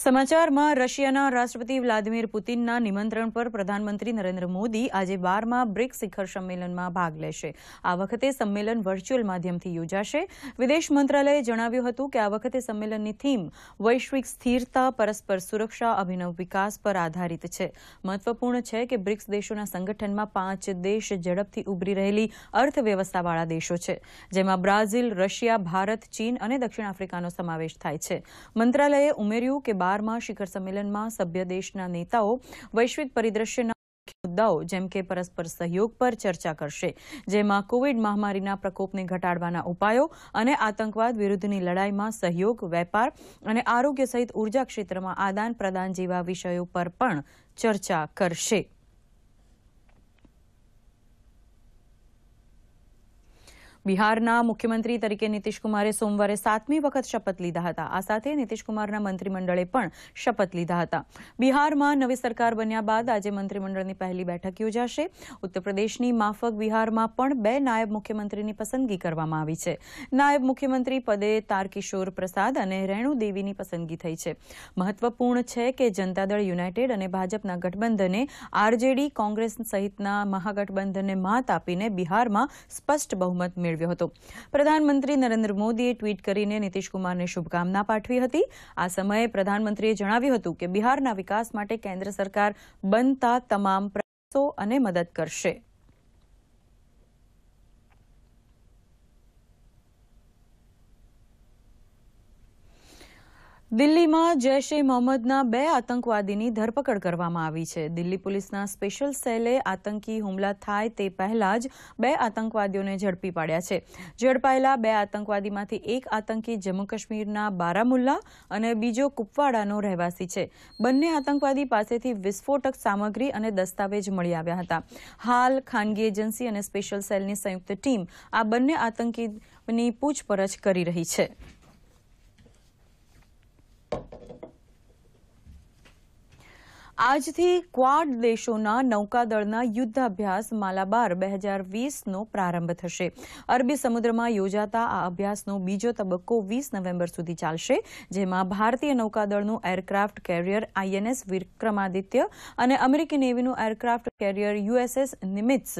સમાચારમાં રશિયાના રાષ્ટ્રપતિ વ્લાદિમીર પુતિનના નિમંત્રણ પર પ્રધાનમંત્રી નરેન્દ્ર મોદી આજે બારમાં બ્રિક્સ શિખર સંમેલનમાં ભાગ લેશે આ વખતે સંમેલન વર્ચ્યુઅલ માધ્યમથી યોજાશે વિદેશ મંત્રાલયે જણાવ્યું હતું કે આ વખતે સંમેલનની થીમ વૈશ્વિક સ્થિરતા પરસ્પર સુરક્ષા અભિનવ વિકાસ પર આધારિત છે મહત્વપૂર્ણ છે કે બ્રિક્સ દેશોના સંગઠનમાં પાંચ દેશ ઝડપથી ઉભરી રહેલી અર્થવ્યવસ્થાવાળા દેશો છે જેમાં બ્રાઝિલ રશિયા ભારત ચીન અને દક્ષિણ આફ્રિકાનો સમાવેશ થાય છે મંત્રાલયે ઉમેર્યું કે બારમાં શિખર સંમેલનમાં સભ્ય દેશના નેતાઓ વૈશ્વિક પરિદ્રશ્યના મુદ્દાઓ જેમ કે પરસ્પર સહયોગ પર ચર્ચા કરશે જેમાં કોવિડ મહામારીના પ્રકોપને ઘટાડવાના ઉપાયો અને આતંકવાદ વિરુદ્ધની લડાઈમાં સહયોગ વેપાર અને આરોગ્ય સહિત ઉર્જા ક્ષેત્રમાં આદાન પ્રદાન જેવા વિષયો પર પણ ચર્ચા કરશે બિહારના મુખ્યમંત્રી તરીકે નીતિશકુમારે સોમવારે સાતમી વખત શપથ લીધા હતા આ સાથે નીતિશકુમારના મંત્રીમંડળે પણ શપથ લીધા હતા બિહારમાં નવી સરકાર બન્યા બાદ આજે મંત્રીમંડળની પહેલી બેઠક યોજાશે ઉત્તરપ્રદેશની માફક બિહારમાં પણ બે નાયબ મુખ્યમંત્રીની પસંદગી કરવામાં આવી છે નાયબ મુખ્યમંત્રી પદે તારકિશોર પ્રસાદ અને રેણુ દેવીની પસંદગી થઈ છે મહત્વપૂર્ણ છે કે જનતા દળ યુનાઇટેડ અને ભાજપના ગઠબંધને આરજેડી કોંગ્રેસ સહિતના મહાગઠબંધનને મત આપીને બિહારમાં સ્પષ્ટ બહુમત મેળવી મેળવ્યો હતો પ્રધાનમંત્રી નરેન્દ્ર મોદીએ ટ્વીટ કરીને નીતિશકુમારને શુભકામના પાઠવી હતી આ સમયે પ્રધાનમંત્રીએ જણાવ્યું હતું કે બિહારના વિકાસ માટે કેન્દ્ર સરકાર બનતા તમામ પ્રયાસો અને મદદ કરશે દિલ્હીમાં જૈશ એ મોહમ્મદના બે આતંકવાદીની ધરપકડ કરવામાં આવી છે દિલ્હી પોલીસના સ્પેશિયલ સેલે આતંકી હુમલા થાય તે પહેલા જ બે આતંકવાદીઓને ઝડપી પાડ્યા છે ઝડપાયેલા બે આતંકવાદીમાંથી એક આતંકી જમ્મુ કાશ્મીરના બારામુલ્લા અને બીજો કુપવાડાનો રહેવાસી છે બંને આતંકવાદી પાસેથી વિસ્ફોટક સામગ્રી અને દસ્તાવેજ મળી આવ્યા હતા હાલ ખાનગી એજન્સી અને સ્પેશિયલ સેલની સંયુક્ત ટીમ આ બંને આતંકીની પૂછપરછ કરી રહી છે Thank you. આજથી ક્વાડ દેશોના નૌકાદળના યુદ્ધ અભ્યાસ માલાબાર બે હજાર વીસનો પ્રારંભ થશે અરબી સમુદ્રમાં યોજાતા આ અભ્યાસનો બીજો તબક્કો વીસ નવેમ્બર સુધી ચાલશે જેમાં ભારતીય નૌકાદળનું એરક્રાફ્ટ કેરિયર આઈએનએસ વિક્રમાદિત્ય અને અમેરિકી નેવીનું એરક્રાફ્ટ કેરિયર યુએસએસ નિમિત્સ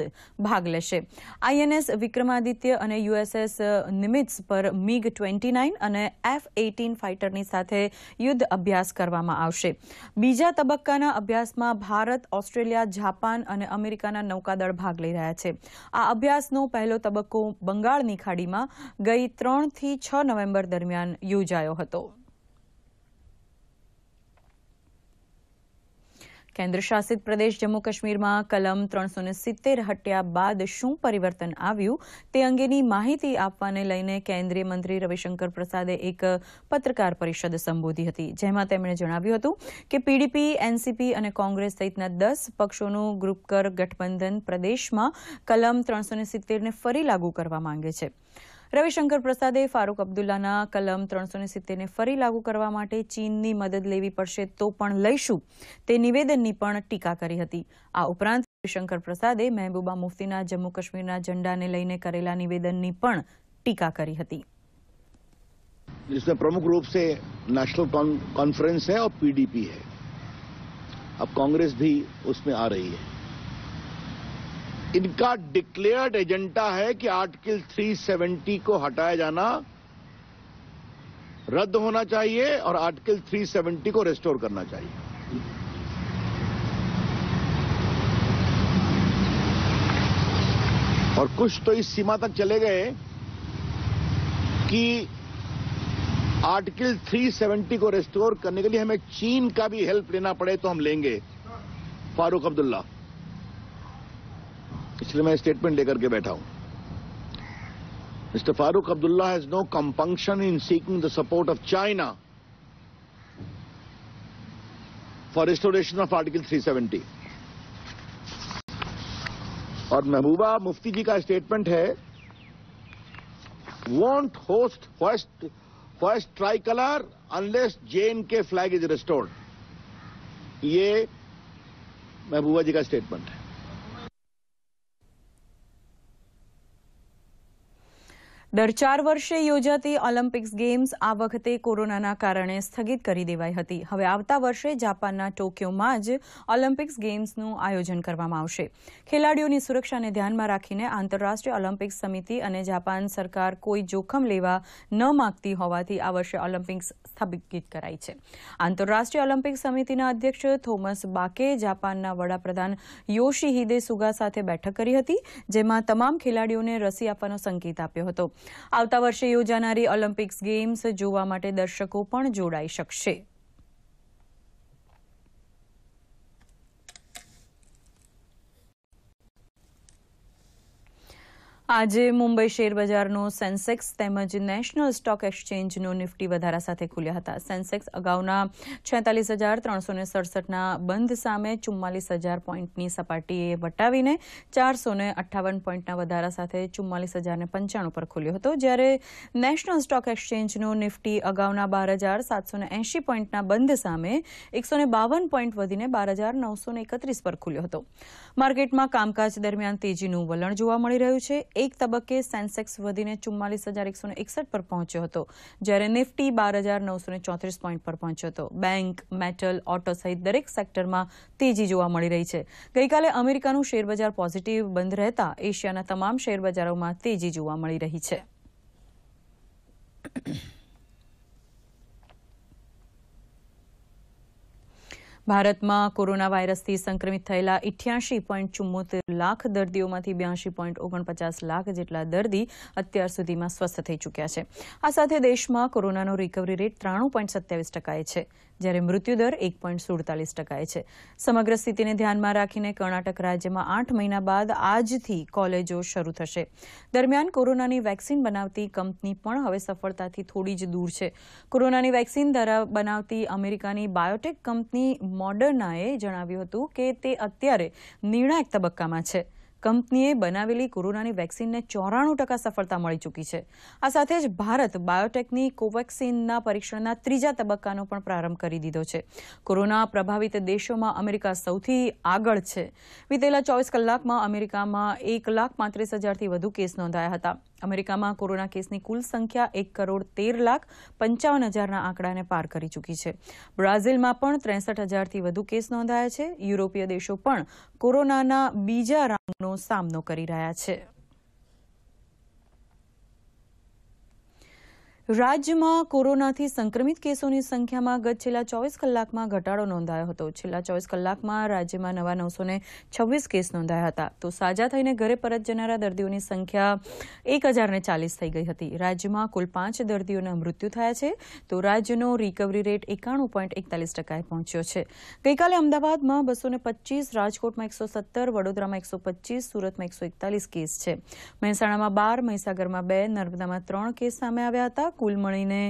ભાગ લેશે આઈએનએસ વિક્રમાદિત્ય અને યુએસએસ નિમિત્સ પર મીગ ટ્વેન્ટી નાઇન અને એફ એટીન ફાઇટરની સાથે યુદ્ધ અભ્યાસ કરવામાં આવશે બીજા તબક્કાના સૈન્યના અભ્યાસમાં ભારત ઓસ્ટ્રેલિયા જાપાન અને અમેરિકાના નૌકાદળ ભાગ લઈ રહ્યા છે આ અભ્યાસનો પહેલો તબક્કો બંગાળની ખાડીમાં ગઈ ત્રણથી છ નવેમ્બર દરમિયાન યોજાયો હતો કેન્દ્રશાસિત પ્રદેશ જમ્મુ કાશ્મીરમાં કલમ ત્રણસો સિત્તેર હટ્યા બાદ શું પરિવર્તન આવ્યું તે અંગેની માહિતી આપવાને લઈને કેન્દ્રીય મંત્રી રવિશંકર પ્રસાદે એક પત્રકાર પરિષદ સંબોધી હતી જેમાં તેમણે જણાવ્યું હતું કે પીડીપી એનસીપી અને કોંગ્રેસ સહિતના દસ પક્ષોનું ગ્રુપકર ગઠબંધન પ્રદેશમાં કલમ ત્રણસો સિત્તેરને ફરી લાગુ કરવા માંગે છે રવિશંકર પ્રસાદે ફારૂક અબ્દુલ્લાના કલમ ત્રણસો સિત્તેરને ફરી લાગુ કરવા માટે ચીનની મદદ લેવી પડશે તો પણ લઈશું તે નિવેદનની પણ ટીકા કરી હતી આ ઉપરાંત રવિશંકર પ્રસાદે મહેબૂબા મુફ્તીના જમ્મુ કાશ્મીરના ઝંડાને લઈને કરેલા નિવેદનની પણ ટીકા કરી હતી પ્રમુખ प्रमुख रूप કોન્ફરન્સ नेशनल कॉन्फ्रेंस है और पीडीपी है अब कांग्रेस इनका डिक्लेयर्ड एजेंडा है कि आर्टिकल 370 को हटाया जाना रद्द होना चाहिए और आर्टिकल 370 को रेस्टोर करना चाहिए और कुछ तो इस सीमा तक चले गए कि आर्टिकल 370 को रेस्टोर करने के लिए हमें चीन का भी हेल्प लेना पड़े तो हम लेंगे फारूक अब्दुल्ला इसलिए मैं स्टेटमेंट लेकर के बैठा हूं mister Farooq Abdullah has no compunction in seeking the support of China for restoration of article 370 और महबूबा मुफ्ती जी का स्टेटमेंट है won't hoist first first tricolour unless J K flag is restored ये महबूबा जी का स्टेटमेंट है દર ચાર વર્ષે યોજાતી ઓલિમ્પિક્સ ગેમ્સ આ વખતે કોરોનાના કારણે સ્થગિત કરી દેવાઈ હતી હવે આવતા વર્ષે જાપાનના ટોક્યોમાં જ ઓલિમ્પિક્સ ગેમ્સનું આયોજન કરવામાં આવશે ખેલાડીઓની સુરક્ષાને ધ્યાનમાં રાખીને આંતરરાષ્ટ્રીય ઓલિમ્પિક્સ સમિતિ અને જાપાન સરકાર કોઈ જોખમ લેવા ન માગતી હોવાથી આ વર્ષે ઓલિમ્પિક્સ સ્થગિત કરાઈ છે આંતરરાષ્ટ્રીય ઓલિમ્પિક સમિતિના અધ્યક્ષ થોમસ બાકે જાપાનના વડાપ્રધાન યોશી હિદે સુગા સાથે બેઠક કરી હતી જેમાં તમામ ખેલાડીઓને રસી આપવાનો સંકેત આપ્યો હતો આવતા વર્ષે યોજાનારી ઓલિમ્પિક્સ ગેમ્સ જોવા માટે દર્શકો પણ જોડાઈ શકશે આજે મુંબઈ શેરબજારનો સેન્સેક્સ તેમજ નેશનલ સ્ટોક એક્સચેન્જનો નિફ્ટી વધારા સાથે ખુલ્યા હતા સેન્સેક્સ અગાઉના છેતાલીસ હજાર ત્રણસો ને સડસઠના બંધ સામે ચુમ્માલીસ હજાર પોઈન્ટની સપાટીએ વટાવીને ચારસો ને અઠ્ઠાવન પોઈન્ટના વધારા સાથે ચુમ્માલીસ હજારને પંચાણું પર ખુલ્યો હતો જ્યારે નેશનલ સ્ટોક એક્સચેન્જનો નિફ્ટી અગાઉના બાર હજાર સાતસો ને એંશી પોઈન્ટના બંધ સામે એકસો ને બાવન પોઈન્ટ વધીને બાર હજાર નવસો એકત્રીસ પર ખુલ્યો હતો માર્કેટમાં કામકાજ દરમિયાન તેજીનું વલણ જોવા મળી રહ્યું છે એક તબક્કે સેન્સેક્સ વધીને ચુમ્માલીસ હજાર એકસો એકસઠ પર પહોંચ્યો હતો જ્યારે નિફ્ટી બાર હજાર નવસો ચોત્રીસ પોઈન્ટ પર પહોંચ્યો હતો બેંક મેટલ ઓટો સહિત દરેક સેક્ટરમાં તેજી જોવા મળી રહી છે ગઈકાલે અમેરિકાનું શેરબજાર પોઝિટિવ બંધ રહેતા એશિયાના તમામ શેરબજારોમાં તેજી જોવા મળી રહી છે ભારતમાં કોરોના વાયરસથી સંક્રમિત થયેલા ઇઠ્યાસી પોઈન્ટ ચુમ્મોતેર લાખ દર્દીઓમાંથી બ્યાસી પોઈન્ટ ઓગણપચાસ લાખ જેટલા દર્દી અત્યાર સુધીમાં સ્વસ્થ થઈ ચૂક્યા છે આ સાથે દેશમાં કોરોનાનો રિકવરી રેટ ત્રાણું પોઈન્ટ સત્યાવીસ ટકાએ છે જ્યારે મૃત્યુદર એક પોઈન્ટ સુડતાલીસ ટકાએ છે સમગ્ર સ્થિતિને ધ્યાનમાં રાખીને કર્ણાટક રાજ્યમાં આઠ મહિના બાદ આજથી કોલેજો શરૂ થશે દરમિયાન કોરોનાની વેક્સિન બનાવતી કંપની પણ હવે સફળતાથી થોડી જ દૂર છે કોરોનાની વેક્સિન ધરા બનાવતી અમેરિકાની બાયોટેક કંપની મોડર્નાએ જણાવ્યું હતું કે તે અત્યારે નિર્ણાયક તબક્કામાં છે કંપનીએ બનાવેલી કોરોનાની વેક્સિનને ચોરાણું ટકા સફળતા મળી ચૂકી છે આ સાથે જ ભારત બાયોટેકની કોવેક્સિનના પરીક્ષણના ત્રીજા તબક્કાનો પણ પ્રારંભ કરી દીધો છે કોરોના પ્રભાવિત દેશોમાં અમેરિકા સૌથી આગળ છે વિતેલા ચોવીસ કલાકમાં અમેરિકામાં એક લાખ પાંત્રીસ હજારથી વધુ કેસ નોંધાયા હતા અમેરિકામાં કોરોના કેસની કુલ સંખ્યા એક કરોડ તેર લાખ પંચાવન હજારના આંકડાને પાર કરી ચૂકી છે બ્રાઝિલમાં પણ ત્રેસઠ હજારથી વધુ કેસ નોંધાયા છે યુરોપીય દેશો પણ કોરોનાના બીજા રાઉન્ડનો સામનો કરી રહ્યા છે રાજ્યમાં કોરોનાથી સંક્રમિત કેસોની સંખ્યામાં ગત છેલ્લા ચોવીસ કલાકમાં ઘટાડો નોંધાયો હતો છેલ્લા ચોવીસ કલાકમાં રાજ્યમાં નવા નવસો છવ્વીસ કેસ નોંધાયા હતા તો સાજા થઈને ઘરે પરત જનારા દર્દીઓની સંખ્યા એક હજારને ચાલીસ થઈ ગઈ હતી રાજ્યમાં કુલ પાંચ દર્દીઓના મૃત્યુ થયા છે તો રાજ્યનો રિકવરી રેટ એકાણું પોઈન્ટ એકતાલીસ ટકાએ પહોંચ્યો છે ગઈકાલે અમદાવાદમાં બસો પચીસ રાજકોટમાં એકસો સત્તર વડોદરામાં એકસો પચીસ સુરતમાં એકસો એકતાલીસ કેસ છે મહેસાણામાં બાર મહીસાગરમાં બે નર્મદામાં ત્રણ કેસ સામે આવ્યા હતા કુલ મળીને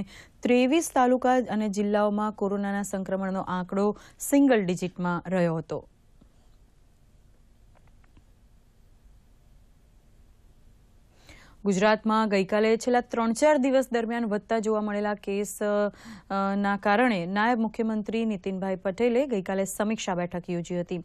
ત્રેવીસ તાલુકા અને જિલ્લાઓમાં કોરોનાના સંક્રમણનો આંકડો સિંગલ ડિજિટમાં રહ્યો હતો ગુજરાતમાં ગઈકાલે છેલ્લા ત્રણ ચાર દિવસ દરમિયાન વધતા જોવા મળેલા કેસના કારણે નાયબ મુખ્યમંત્રી નીતિનભાઈ પટેલે ગઈકાલે સમીક્ષા બેઠક યોજી હતી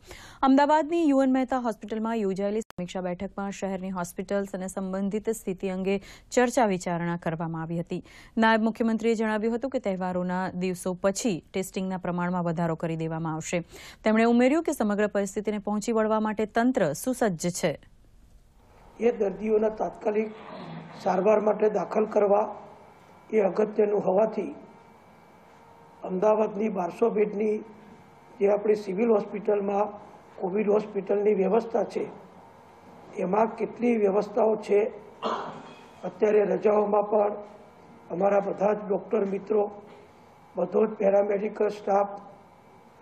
અમદાવાદની યુએન મહેતા હોસ્પિટલમાં યોજાયેલી સમીક્ષા બેઠકમાં શહેરની હોસ્પિટલ્સ અને સંબંધિત સ્થિતિ અંગે ચર્ચા વિચારણા કરવામાં આવી હતી નાયબ મુખ્યમંત્રીએ જણાવ્યું હતું કે તહેવારોના દિવસો પછી ટેસ્ટિંગના પ્રમાણમાં વધારો કરી દેવામાં આવશે તેમણે ઉમેર્યું કે સમગ્ર પરિસ્થિતિને પહોંચી વળવા માટે તંત્ર સુસજ્જ છે એ દર્દીઓના તાત્કાલિક સારવાર માટે દાખલ કરવા એ અગત્યનું હોવાથી અમદાવાદની બારસો બેડની જે આપણી સિવિલ હોસ્પિટલમાં કોવિડ હોસ્પિટલની વ્યવસ્થા છે એમાં કેટલી વ્યવસ્થાઓ છે અત્યારે રજાઓમાં પણ અમારા બધા જ ડૉક્ટર મિત્રો બધો જ પેરામેડિકલ સ્ટાફ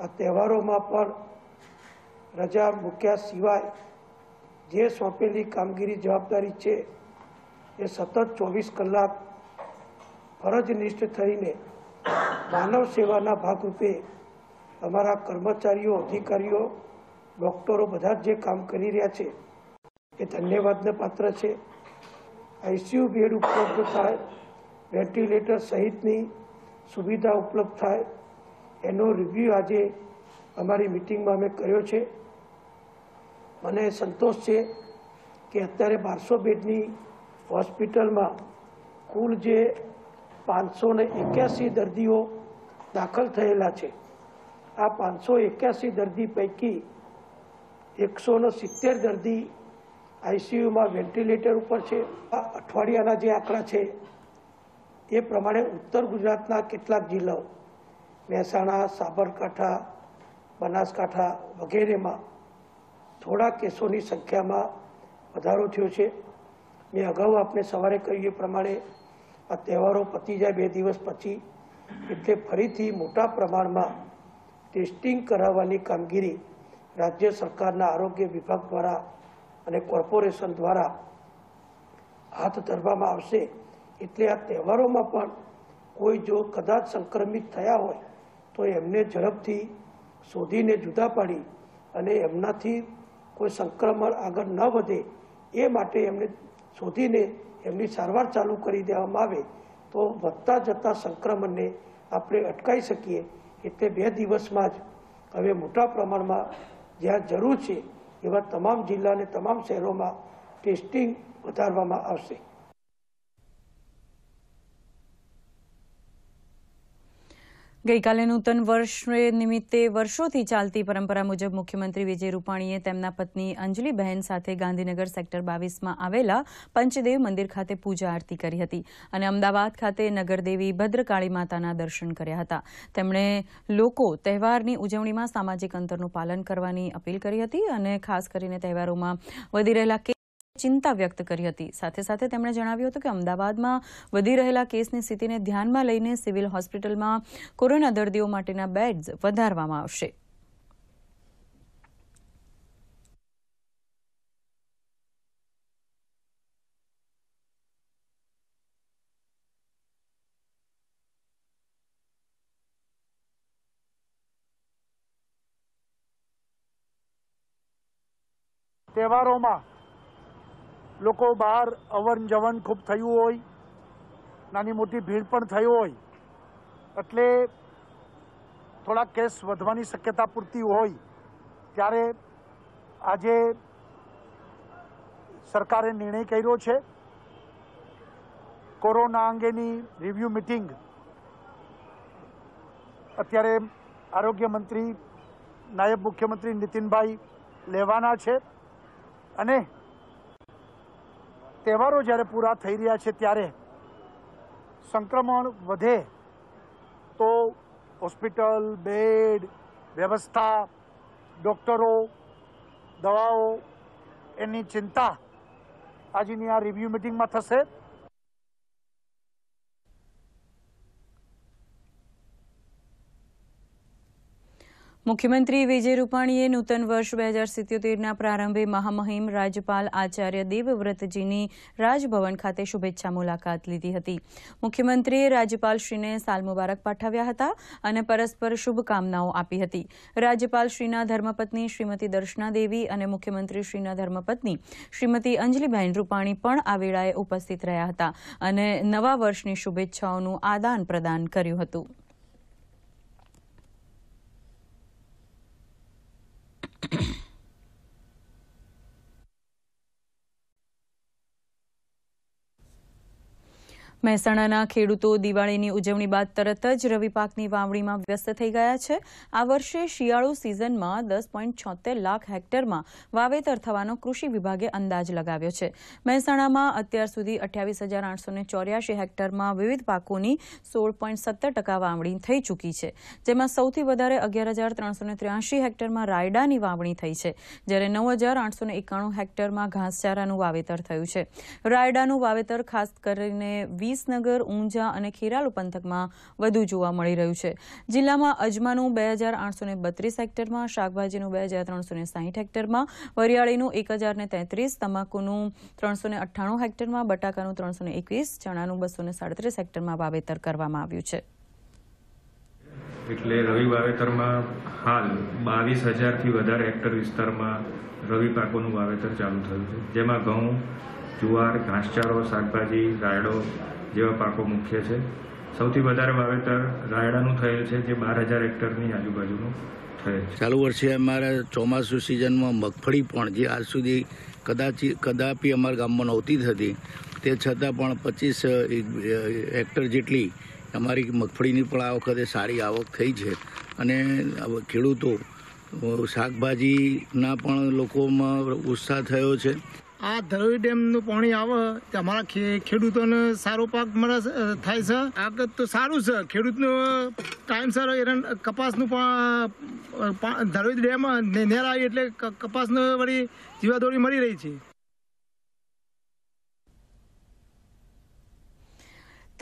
આ તહેવારોમાં પણ રજા મૂક્યા સિવાય જે સોંપેલી કામગીરી જવાબદારી છે એ સતત ચોવીસ કલાક ફરજ નિષ્ઠ થઈને માનવ સેવાના ભાગરૂપે અમારા કર્મચારીઓ અધિકારીઓ ડોક્ટરો બધા જે કામ કરી રહ્યા છે એ ધન્યવાદને પાત્ર છે આઈસીયુ બેડ ઉપલબ્ધ થાય વેન્ટિલેટર સહિતની સુવિધા ઉપલબ્ધ થાય એનો રિવ્યૂ આજે અમારી મિટિંગમાં અમે કર્યો છે મને સંતોષ છે કે અત્યારે બારસો બેડની હોસ્પિટલમાં કુલ જે પાંચસો ને એક્યાસી દર્દીઓ દાખલ થયેલા છે આ પાંચસો એક્યાસી દર્દી પૈકી એકસો ને સિત્તેર દર્દી આઈસીયુમાં વેન્ટિલેટર ઉપર છે આ અઠવાડિયાના જે આંકડા છે એ પ્રમાણે ઉત્તર ગુજરાતના કેટલાક જિલ્લાઓ મહેસાણા સાબરકાંઠા બનાસકાંઠા વગેરેમાં થોડા કેસોની સંખ્યામાં વધારો થયો છે મેં અગાઉ આપણે સવારે કહ્યું એ પ્રમાણે આ તહેવારો પતી જાય બે દિવસ પછી એટલે ફરીથી મોટા પ્રમાણમાં ટેસ્ટિંગ કરાવવાની કામગીરી રાજ્ય સરકારના આરોગ્ય વિભાગ દ્વારા અને કોર્પોરેશન દ્વારા હાથ ધરવામાં આવશે એટલે આ તહેવારોમાં પણ કોઈ જો કદાચ સંક્રમિત થયા હોય તો એમને ઝડપથી શોધીને જુદા પાડી અને એમનાથી કોઈ સંક્રમણ આગળ ન વધે એ માટે એમને શોધીને એમની સારવાર ચાલુ કરી દેવામાં આવે તો વધતા જતા સંક્રમણને આપણે અટકાવી શકીએ એટલે બે દિવસમાં જ હવે મોટા પ્રમાણમાં જ્યાં જરૂર છે એવા તમામ જિલ્લા અને તમામ શહેરોમાં ટેસ્ટિંગ વધારવામાં આવશે ગઈકાલે નૂતન વર્ષ નિમિત્તે વર્ષોથી ચાલતી પરંપરા મુજબ મુખ્યમંત્રી વિજય રૂપાણીએ તેમના પત્ની બહેન સાથે ગાંધીનગર સેક્ટર બાવીસમાં આવેલા પંચદેવ મંદિર ખાતે પૂજા આરતી કરી હતી અને અમદાવાદ ખાતે નગરદેવી ભદ્રકાળી માતાના દર્શન કર્યા હતા તેમણે લોકો તહેવારની ઉજવણીમાં સામાજિક અંતરનું પાલન કરવાની અપીલ કરી હતી અને ખાસ કરીને તહેવારોમાં વધી રહેલા ચિંતા વ્યક્ત કરી હતી સાથે સાથે તેમણે જણાવ્યું હતું કે અમદાવાદમાં વધી રહેલા કેસની સ્થિતિને ધ્યાનમાં લઈને સિવિલ હોસ્પિટલમાં કોરોના દર્દીઓ માટેના બેડ્સ વધારવામાં આવશે તહેવારોમાં લોકો બહાર અવન જવન ખૂબ થયું હોય નાની મોટી ભીડ પણ થઈ હોય એટલે થોડા કેસ વધવાની શક્યતા પૂરતી હોય ત્યારે આજે સરકારે નિર્ણય કર્યો છે કોરોના અંગેની રિવ્યુ મિટિંગ અત્યારે આરોગ્ય મંત્રી નાયબ મુખ્યમંત્રી નીતિનભાઈ લેવાના છે અને તહેવારો જ્યારે પૂરા થઈ રહ્યા છે ત્યારે સંક્રમણ વધે તો હોસ્પિટલ બેડ વ્યવસ્થા ડૉક્ટરો દવાઓ એની ચિંતા આજની આ રિવ્યુ મિટિંગમાં થશે મુખ્યમંત્રી વિજય રૂપાણીએ નૂતન વર્ષ બે હજાર સિત્યોતેરના પ્રારંભે મહામહિમ રાજ્યપાલ આચાર્ય દેવવ્રતજીની રાજભવન ખાતે શુભેચ્છા મુલાકાત લીધી હતી મુખ્યમંત્રીએ રાજ્યપાલશ્રીને સાલ મુબારક પાઠવ્યા હતા અને પરસ્પર શુભકામનાઓ આપી હતી રાજ્યપાલશ્રીના ધર્મપત્ની શ્રીમતી દર્શના દેવી અને મુખ્યમંત્રીશ્રીના ધર્મપત્ની શ્રીમતી અંજલીબહેન રૂપાણી પણ આ વેળાએ ઉપસ્થિત રહ્યા હતા અને નવા વર્ષની શુભેચ્છાઓનું આદાન પ્રદાન કર્યું હતું મહેસાણાના ખેડૂતો દિવાળીની ઉજવણી બાદ તરત જ રવિ પાકની વાવણીમાં વ્યસ્ત થઈ ગયા છે આ વર્ષે શિયાળુ સિઝનમાં દસ લાખ હેક્ટરમાં વાવેતર થવાનો કૃષિ વિભાગે અંદાજ લગાવ્યો છે મહેસાણામાં અત્યાર સુધી અઠ્યાવીસ હેક્ટરમાં વિવિધ પાકોની સોળ સત્તર ટકા વાવણી થઈ ચૂકી છે જેમાં સૌથી વધારે અગિયાર હજાર હેક્ટરમાં રાયડાની વાવણી થઈ છે જ્યારે નવ હજાર એકાણું હેક્ટરમાં ઘાસચારાનું વાવેતર થયું છે રાયડાનું વાવેતર ખાસ કરીને વી વિસનગર ઊંઝા અને ખેરાલુ પંથકમાં વધુ જોવા મળી રહ્યું છે જિલ્લામાં અજમાનું બે હજાર આઠસો ને બત્રીસ હેક્ટરમાં શાકભાજીનું બે હજાર ત્રણસો ને સાહીઠ હેક્ટરમાં વરિયાળીનું એક હજાર ને તેત્રીસ તમાકુનું ત્રણસો ને અઠ્ઠાણું હેક્ટરમાં બટાકાનું ત્રણસો ને એકવીસ ચણાનું બસો ને સાડત્રીસ હેક્ટરમાં વાવેતર કરવામાં આવ્યું છે એટલે રવિ વાવેતરમાં હાલ બાવીસ હજારથી વધારે હેક્ટર વિસ્તારમાં રવિ પાકોનું વાવેતર ચાલુ થયું છે જેમાં ઘઉં જુવાર ઘાસચારો શાકભાજી રાયડો જેવા પાકો મુખ્ય છે સૌથી વધારે વાવેતર રાયડાનું થયેલ છે જે બાર હજાર હેક્ટરની આજુબાજુનું થયેલ છે ચાલુ વર્ષે અમારા ચોમાસું સિઝનમાં મગફળી પણ જે આજ સુધી કદાચ કદાપી અમારા ગામમાં નહોતી થતી તે છતાં પણ પચીસ હેક્ટર જેટલી અમારી મગફળીની પણ આ વખતે સારી આવક થઈ છે અને ખેડૂતો શાકભાજીના પણ લોકોમાં ઉત્સાહ થયો છે આ ધરોઈ ડેમનું પાણી આવે તો અમારા ખેડૂતોને સારો પાક મળે થાય છે આ તો સારું છે ખેડૂતનું ટાઈમસર એને કપાસનું પણ ધરોઈ ડેમ નેર આવી એટલે કપાસનું વળી જીવાદોડી મળી રહી છે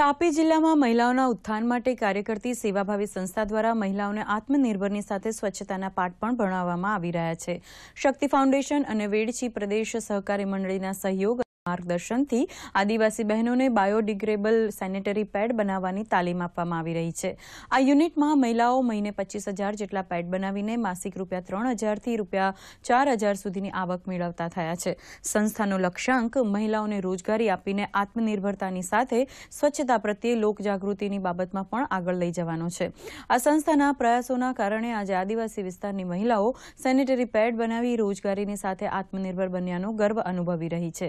તાપી જિલ્લામાં મહિલાઓના ઉત્થાન માટે કાર્ય કરતી સેવાભાવી સંસ્થા દ્વારા મહિલાઓને આત્મનિર્ભરની સાથે સ્વચ્છતાના પાઠ પણ ભણાવવામાં આવી રહ્યા છે શક્તિ ફાઉન્ડેશન અને વેડછી પ્રદેશ સહકારી મંડળીના સહયોગ માર્ગદર્શનથી આદિવાસી બહેનોને બાયોડિગ્રેબલ સેનેટરી પેડ બનાવવાની તાલીમ આપવામાં આવી રહી છે આ યુનિટમાં મહિલાઓ મહિને પચીસ હજાર જેટલા પેડ બનાવીને માસિક રૂપિયા ત્રણ હજારથી રૂપિયા ચાર હજાર સુધીની આવક મેળવતા થયા છે સંસ્થાનો લક્ષ્યાંક મહિલાઓને રોજગારી આપીને આત્મનિર્ભરતાની સાથે સ્વચ્છતા પ્રત્યે લોકજાગૃતિની બાબતમાં પણ આગળ લઈ જવાનો છે આ સંસ્થાના પ્રયાસોના કારણે આજે આદિવાસી વિસ્તારની મહિલાઓ સેનેટરી પેડ બનાવી રોજગારીની સાથે આત્મનિર્ભર બન્યાનો ગર્વ અનુભવી રહી છે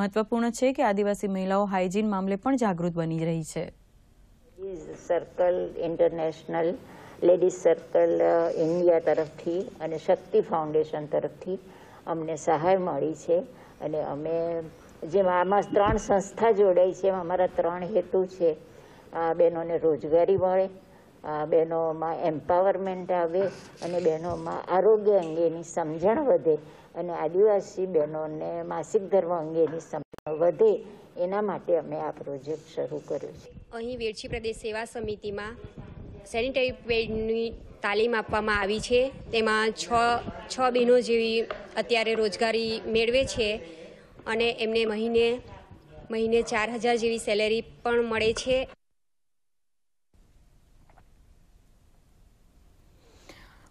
મહત્વપૂર્ણ છે કે આદિવાસી મહિલાઓ હાઇજીન મામલે પણ જાગૃત બની રહી છે circle international ladies circle India તરફથી અને શક્તિ ફાઉન્ડેશન તરફથી અમને સહાય મળી છે અને અમે જેમાં આમાં ત્રણ સંસ્થા જોડાઈ છે એમાં અમારા ત્રણ હેતુ છે બહેનોને રોજગારી મળે બહેનોમાં એમ્પાવરમેન્ટ આવે અને બહેનોમાં આરોગ્ય અંગેની સમજણ વધે અને આદિવાસી બહેનોને માસિક ધર્મ અંગેની સમજ વધે એના માટે અમે આ પ્રોજેક્ટ શરૂ કર્યો છે અહીં વેરછી પ્રદેશ સેવા સમિતિમાં સેનિટરી પેડની તાલીમ આપવામાં આવી છે તેમાં છ છ બહેનો જેવી અત્યારે રોજગારી મેળવે છે અને એમને મહિને મહિને ચાર હજાર જેવી સેલેરી પણ મળે છે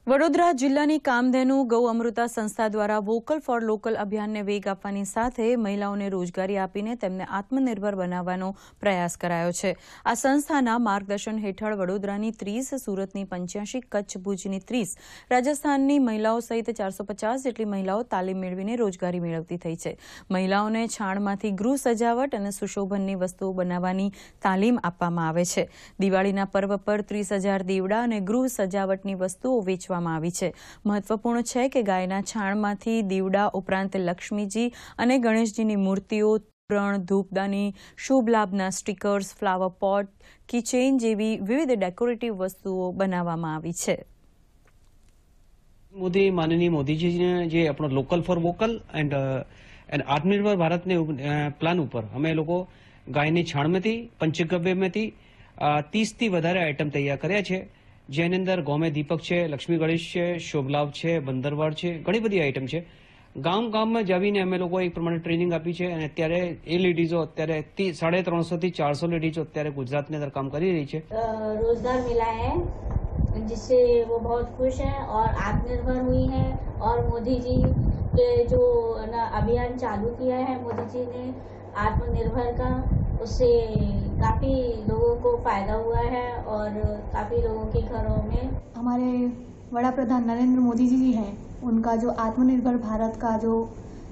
વડોદરા જિલ્લાની કામધેનુ ગૌ અમૃતા સંસ્થા દ્વારા વોકલ ફોર લોકલ અભિયાનને વેગ આપવાની સાથે મહિલાઓને રોજગારી આપીને તેમને આત્મનિર્ભર બનાવવાનો પ્રયાસ કરાયો છે આ સંસ્થાના માર્ગદર્શન હેઠળ વડોદરાની ત્રીસ સુરતની પંચ્યાસી કચ્છ ભુજની ત્રીસ રાજસ્થાનની મહિલાઓ સહિત ચારસો પચાસ જેટલી મહિલાઓ તાલીમ મેળવીને રોજગારી મેળવતી થઈ છે મહિલાઓને છાણમાંથી ગૃહ સજાવટ અને સુશોભનની વસ્તુઓ બનાવવાની તાલીમ આપવામાં આવે છે દિવાળીના પર્વ પર ત્રીસ હજાર દીવડા અને ગૃહ સજાવટની વસ્તુઓ વેચવા આપવામાં આવી છે મહત્વપૂર્ણ છે કે ગાયના છાણમાંથી દીવડા ઉપરાંત લક્ષ્મીજી અને ગણેશજીની મૂર્તિઓ તોરણ ધૂપદાની શુભ લાભના સ્ટીકર્સ ફ્લાવર પોટ કિચેન જેવી વિવિધ ડેકોરેટિવ વસ્તુઓ બનાવવામાં આવી છે મોદી માનનીય મોદીજીને જે આપણો લોકલ ફોર વોકલ એન્ડ આત્મનિર્ભર ભારતની પ્લાન ઉપર અમે લોકો ગાયની છાણમાંથી પંચગવ્યમાંથી તીસથી વધારે આઇટમ તૈયાર કર્યા છે जेनी अंदर गौमे दीपक छे लक्ष्मी गणेश छे शोभलाव छे बंदरवाड़ छे घनी बड़ी आइटम छे गांव गांव में जाने एक प्रमाण ट्रेनिंग आपी है अत्यार लेडीजो अत्य साढ़े त्रो सौ चार सौ लेडीजो अत्य गुजरात ने अंदर काम कर रही है रोजगार मिला है जिससे वो बहुत खुश है और आत्मनिर्भर हुई है और मोदी जी के जो अभियान चालू किया है मोदी जी ने आत्मनिर्भर का उससे काफ़ी लोगों को फ़ायदा हुआ है और काफ़ी लोगों के घरों में हमारे बड़ा प्रधान नरेंद्र मोदी जी जी हैं उनका जो आत्मनिर्भर भारत का जो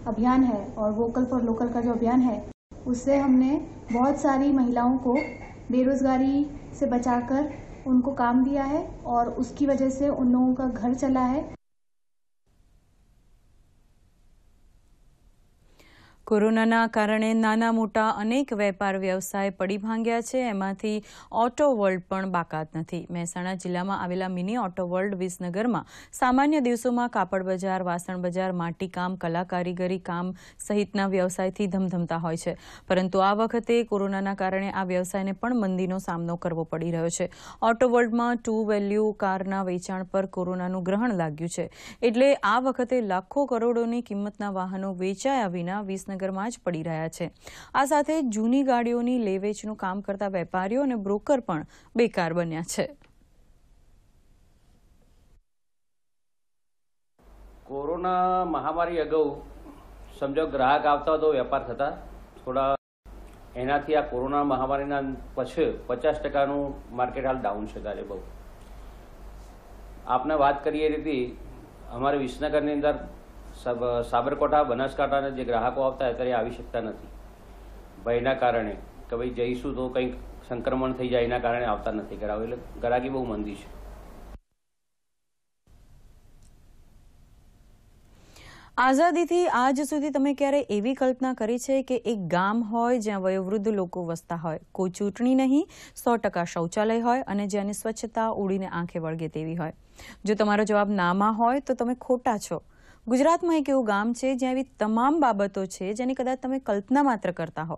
अभियान है और वोकल फॉर लोकल का जो अभियान है उससे हमने बहुत सारी महिलाओं को बेरोजगारी से बचाकर उनको काम दिया है और उसकी वजह से उन लोगों का घर चला है કોરોનાના કારણે નાના મોટા અનેક વેપાર વ્યવસાય પડી ભાંગ્યા છે એમાંથી ઓટો વર્લ્ડ પણ બાકાત નથી મહેસાણા જિલ્લામાં આવેલા મિની ઓટો વર્લ્ડ વિસનગરમાં સામાન્ય દિવસોમાં કાપડ બજાર વાસણ બજાર માટીકામ કલા કારીગરી કામ સહિતના વ્યવસાયથી ધમધમતા હોય છે પરંતુ આ વખતે કોરોનાના કારણે આ વ્યવસાયને પણ મંદીનો સામનો કરવો પડી રહ્યો છે ઓટો વર્લ્ડમાં ટુ વેલ્યુ કારના વેચાણ પર કોરોનાનું ગ્રહણ લાગ્યું છે એટલે આ વખતે લાખો કરોડોની કિંમતના વાહનો વેચાયા વિના વિસનગર ગાંધીનગરમાં જ પડી રહ્યા છે આ સાથે જૂની ગાડીઓની લેવેચનું કામ કરતા વેપારીઓ અને બ્રોકર પણ બેકાર બન્યા છે કોરોના મહામારી અગાઉ સમજો ગ્રાહક આવતા તો વેપાર થતા થોડા એનાથી આ કોરોના મહામારીના પછી પચાસ ટકાનું માર્કેટ હાલ ડાઉન છે તારે બહુ આપને વાત કરીએ રીતે અમારે વિસનગરની અંદર સાબરકોઠા બનાસકાંઠાના જે ગ્રાહકો આવતા અત્યારે આવી શકતા નથી ભયના કારણે કે ભાઈ જઈશું તો કંઈક સંક્રમણ થઈ જાય એના કારણે આવતા નથી ગ્રાહકો એટલે ગ્રાહકી બહુ મંદી છે આઝાદીથી આજ સુધી તમે ક્યારે એવી કલ્પના કરી છે કે એક ગામ હોય જ્યાં વયોવૃદ્ધ લોકો વસતા હોય કોઈ ચૂંટણી નહીં સો ટકા શૌચાલય હોય અને જેની સ્વચ્છતા ઉડીને આંખે વળગે તેવી હોય જો તમારો જવાબ નામાં હોય તો તમે ખોટા છો ગુજરાતમાં એક એવું ગામ છે જ્યાં એવી તમામ બાબતો છે જેની કદાચ તમે કલ્પના માત્ર કરતા હો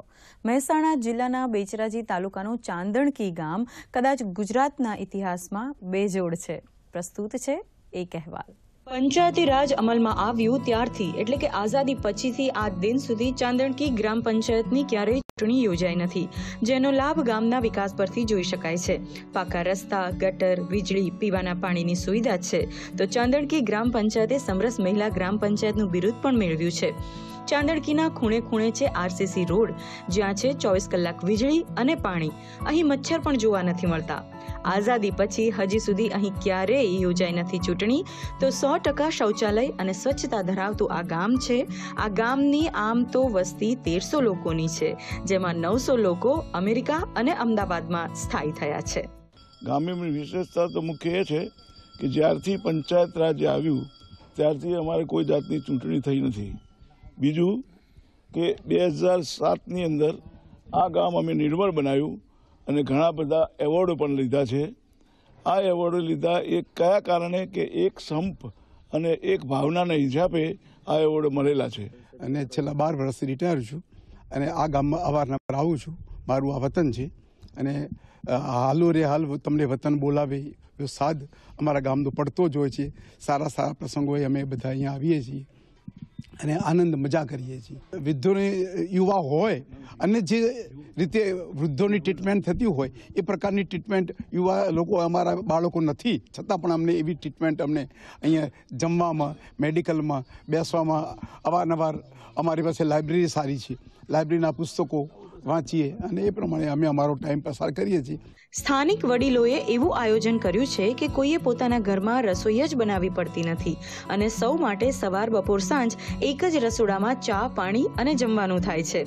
મહેસાણા જિલ્લાના બેચરાજી તાલુકાનું ચાંદણકી ગામ કદાચ ગુજરાતના ઇતિહાસમાં બેજોડ છે પ્રસ્તુત છે એક અહેવાલ પંચાયતી રાજ અમલમાં આવ્યું ત્યારથી એટલે કે આઝાદી પછીથી આ દિન સુધી ચાંદણકી ગ્રામ પંચાયતની ક્યારેય ચૂંટણી યોજાઈ નથી જેનો લાભ ગામના વિકાસ પરથી જોઈ શકાય છે પાકા રસ્તા ગટર વીજળી પીવાના પાણીની સુવિધા છે તો ચાંદણકી ગ્રામ પંચાયતે સમરસ મહિલા ગ્રામ પંચાયતનું બિરુદ પણ મેળવ્યું છે ચાંદડકીના ખૂણે ખૂણે છે આરસીસી રોડ જ્યાં છે ચોવીસ કલાક વીજળી અને પાણી અહીં મચ્છર પણ જોવા નથી મળતા આઝાદી પછી હજી સુધી અહીં ક્યારેય યોજાઈ નથી ચૂંટણી તો સો ટકા શૌચાલય અને સ્વચ્છતા ધરાવતું આ ગામ છે આ ગામની આમ તો વસ્તી તેરસો લોકોની છે જેમાં નવસો લોકો અમેરિકા અને અમદાવાદમાં સ્થાયી થયા છે ગામની વિશેષતા તો મુખ્ય એ છે કે જ્યારથી પંચાયત રાજ આવ્યું ત્યારથી અમારે કોઈ જાતની ચૂંટણી થઈ નથી બીજું કે બે હજાર સાતની અંદર આ ગામ અમે નિર્મળ બનાવ્યું અને ઘણા બધા એવોર્ડો પણ લીધા છે આ એવોર્ડો લીધા એ કયા કારણે કે એક સંપ અને એક ભાવનાને હિસાબે આ એવોર્ડ મળેલા છે અને છેલ્લા બાર વર્ષથી રિટાયર છું અને આ ગામમાં અવારનવાર આવું છું મારું આ વતન છે અને હાલો રે હાલ તમને વતન બોલાવે સાદ અમારા ગામનો પડતો જ હોય છે સારા સારા પ્રસંગોએ અમે બધા અહીંયા આવીએ છીએ અને આનંદ મજા કરીએ છીએ વૃદ્ધોની યુવા હોય અને જે રીતે વૃદ્ધોની ટ્રીટમેન્ટ થતી હોય એ પ્રકારની ટ્રીટમેન્ટ યુવા લોકો અમારા બાળકો નથી છતાં પણ અમને એવી ટ્રીટમેન્ટ અમને અહીંયા જમવામાં મેડિકલમાં બેસવામાં અવારનવાર અમારી પાસે લાઇબ્રેરી સારી છે લાઇબ્રેરીના પુસ્તકો વાંચીએ અને એ પ્રમાણે અમે અમારો ટાઈમ પસાર કરીએ છીએ સ્થાનિક વડીલોએ એવું આયોજન કર્યું છે કે કોઈએ પોતાના ઘરમાં રસોઈ જ બનાવવી પડતી નથી અને સૌ માટે સવાર બપોર સાંજ એક જ રસોડામાં ચા પાણી અને જમવાનું થાય છે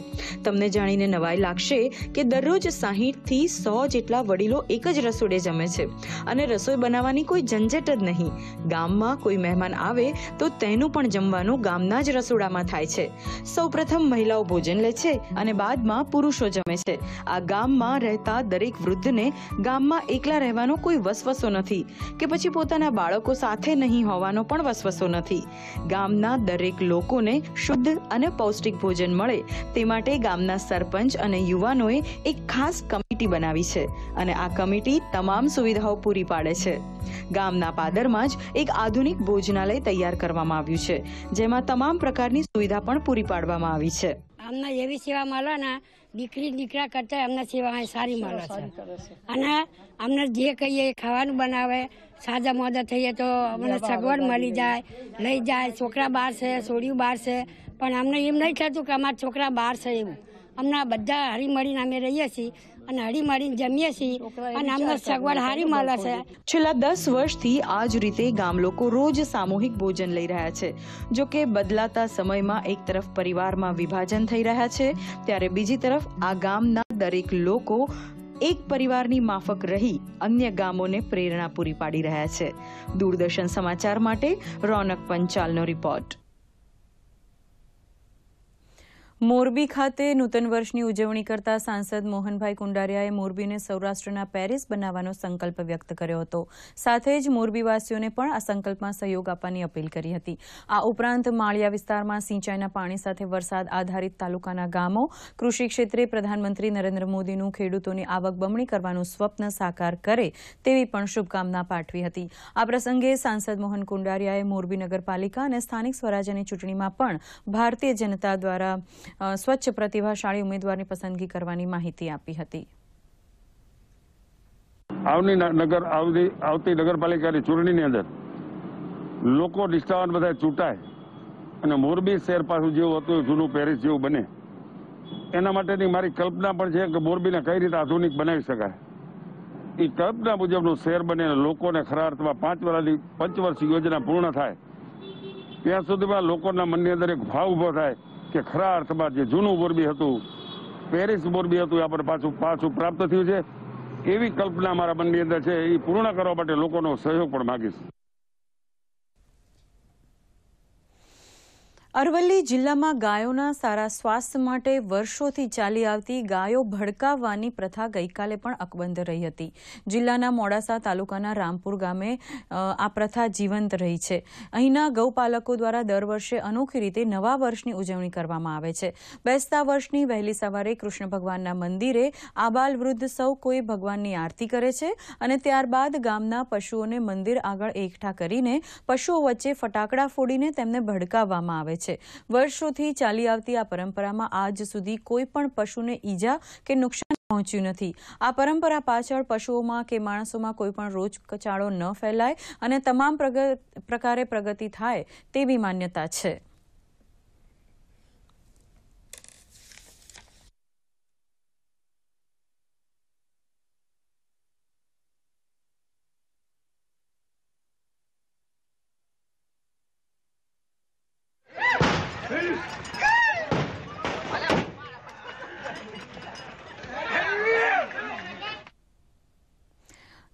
તમને જાણીને નવાઈ લાગશે કે દરરોજ સાહીઠથી સો જેટલા વડીલો એક જ રસોડે જમે છે અને રસોઈ બનાવવાની કોઈ ઝંઝટ જ નહીં ગામમાં કોઈ મહેમાન આવે તો તેનું પણ જમવાનું ગામના જ રસોડામાં થાય છે સૌપ્રથમ મહિલાઓ ભોજન લે છે અને બાદમાં પુરુષો જમે છે આ ગામમાં રહેતા દરેક વૃદ્ધને ગામમાં એકલા રહેવાનો કોઈ વસવસો નથી કે પછી પોતાના બાળકો સાથે નહીં હોવાનો પણ વસવસો નથી ગામના દરેક લોકોને શુદ્ધ અને પૌષ્ટિક ભોજન મળે તે માટે ગામના સરપંચ અને યુવાનોએ એક ખાસ કમિટી બનાવી છે અને આ કમિટી તમામ સુવિધાઓ પૂરી પાડે છે ગામના પાદરમાં જ એક આધુનિક ભોજનાલય તૈયાર કરવામાં આવ્યું છે જેમાં તમામ પ્રકારની સુવિધા પણ પૂરી પાડવામાં આવી છે આમના એવી સેવા મળે ને દીકરી દીકરા કરતા એમના સેવા સારી માને છે અને અમને જે કહીએ ખાવાનું બનાવે સાજા મોદા થઈએ તો અમને સગવડ મળી જાય લઈ જાય છોકરા બહાર છે સોડિયું બહાર છે પણ અમને એમ નહીં થતું કે અમારા છોકરા બહાર છે એવું અમને બધા હળી મળીને અમે રહીએ છીએ અને હળી મળીને જમીએ છીએ અને અમને સગવડ સારી મળે છે છેલ્લા દસ વર્ષથી આ જ રીતે ગામ લોકો રોજ સામૂહિક ભોજન લઈ રહ્યા છે જો કે બદલાતા સમયમાં એક તરફ પરિવારમાં વિભાજન થઈ રહ્યા છે ત્યારે બીજી તરફ આ ગામના દરેક લોકો એક પરિવારની માફક રહી અન્ય ગામોને પ્રેરણા પૂરી પાડી રહ્યા છે દૂરદર્શન સમાચાર માટે રોનક પંચાલનો રિપોર્ટ મોરબી ખાતે નૂતન વર્ષની ઉજવણી કરતા સાંસદ મોહનભાઈ કુંડારિયાએ મોરબીને સૌરાષ્ટ્રના પેરિસ બનાવવાનો સંકલ્પ વ્યક્ત કર્યો હતો સાથે જ મોરબીવાસીઓને પણ આ સંકલ્પમાં સહયોગ આપવાની અપીલ કરી હતી આ ઉપરાંત માળિયા વિસ્તારમાં સિંચાઈના પાણી સાથે વરસાદ આધારિત તાલુકાના ગામો કૃષિ ક્ષેત્રે પ્રધાનમંત્રી નરેન્દ્ર મોદીનું ખેડૂતોની આવક બમણી કરવાનું સ્વપ્ન સાકાર કરે તેવી પણ શુભકામના પાઠવી હતી આ પ્રસંગે સાંસદ મોહન કુંડારિયાએ મોરબી નગરપાલિકા અને સ્થાનિક સ્વરાજ્યની ચૂંટણીમાં પણ ભારતીય જનતા દ્વારા સ્વચ્છ પ્રતિભાશાળી ઉમેદવારની પસંદગી કરવાની માહિતી આપી હતી આવની નગર આવતી નગરપાલિકાની ચૂંટણીની અંદર લોકો નિષ્ઠાવાન બધા ચૂંટાય અને મોરબી શહેર પાછું જેવું હતું જૂનું પેરિસ જેવું બને એના માટેની મારી કલ્પના પણ છે કે મોરબીને કઈ રીતે આધુનિક બનાવી શકાય એ કલ્પના મુજબનું શહેર બને લોકોને ખરા અર્થમાં પાંચ વર્ષની પંચવર્ષ યોજના પૂર્ણ થાય ત્યાં સુધીમાં લોકોના મનની અંદર એક ભાવ ઉભો થાય કે ખરા અર્થમાં જે જૂનું મોરબી હતું પેરિસ મોરબી હતું એ આપણે પાછું પાછું પ્રાપ્ત થયું છે એવી કલ્પના મારા મનની અંદર છે એ પૂર્ણ કરવા માટે લોકોનો સહયોગ પણ માગીશ અરવલ્લી જિલ્લામાં ગાયોના સારા સ્વાસ્થ્ય માટે વર્ષોથી ચાલી આવતી ગાયો ભડકાવવાની પ્રથા ગઈકાલે પણ અકબંધ રહી હતી જિલ્લાના મોડાસા તાલુકાના રામપુર ગામે આ પ્રથા જીવંત રહી છે અહીંના ગૌપાલકો દ્વારા દર વર્ષે અનોખી રીતે નવા વર્ષની ઉજવણી કરવામાં આવે છે બેસતા વર્ષની વહેલી સવારે કૃષ્ણ ભગવાનના મંદિરે આબાલ વૃદ્ધ સૌ કોઈ ભગવાનની આરતી કરે છે અને ત્યારબાદ ગામના પશુઓને મંદિર આગળ એકઠા કરીને પશુઓ વચ્ચે ફટાકડા ફોડીને તેમને ભડકાવવામાં આવે છે છે વર્ષોથી ચાલી આવતી આ પરંપરામાં આજ સુધી કોઈ પણ પશુને ઈજા કે નુકસાન પહોંચ્યું નથી આ પરંપરા પાછળ પશુઓમાં કે માણસોમાં કોઈ પણ રોગચાળો ન ફેલાય અને તમામ પ્રકારે પ્રગતિ થાય તેવી માન્યતા છે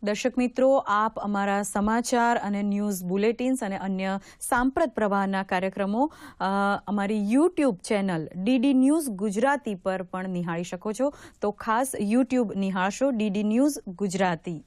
દર્શક મિત્રો આપ અમારા સમાચાર અને ન્યૂઝ બુલેટિન્સ અને અન્ય સાંપ્રત પ્રવાહના કાર્યક્રમો અમારી YouTube channel DD news Gujarati પર પણ નિહાળી શકો છો તો ખાસ યુટ્યુબ નિહાળશો ડીડી ન્યૂઝ ગુજરાતી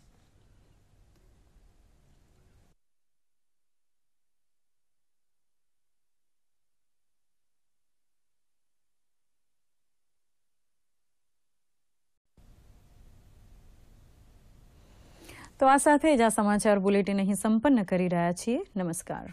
તો આ સાથે જ આ સમાચાર બુલેટિન અહીં સંપન્ન કરી રહ્યા છીએ નમસ્કાર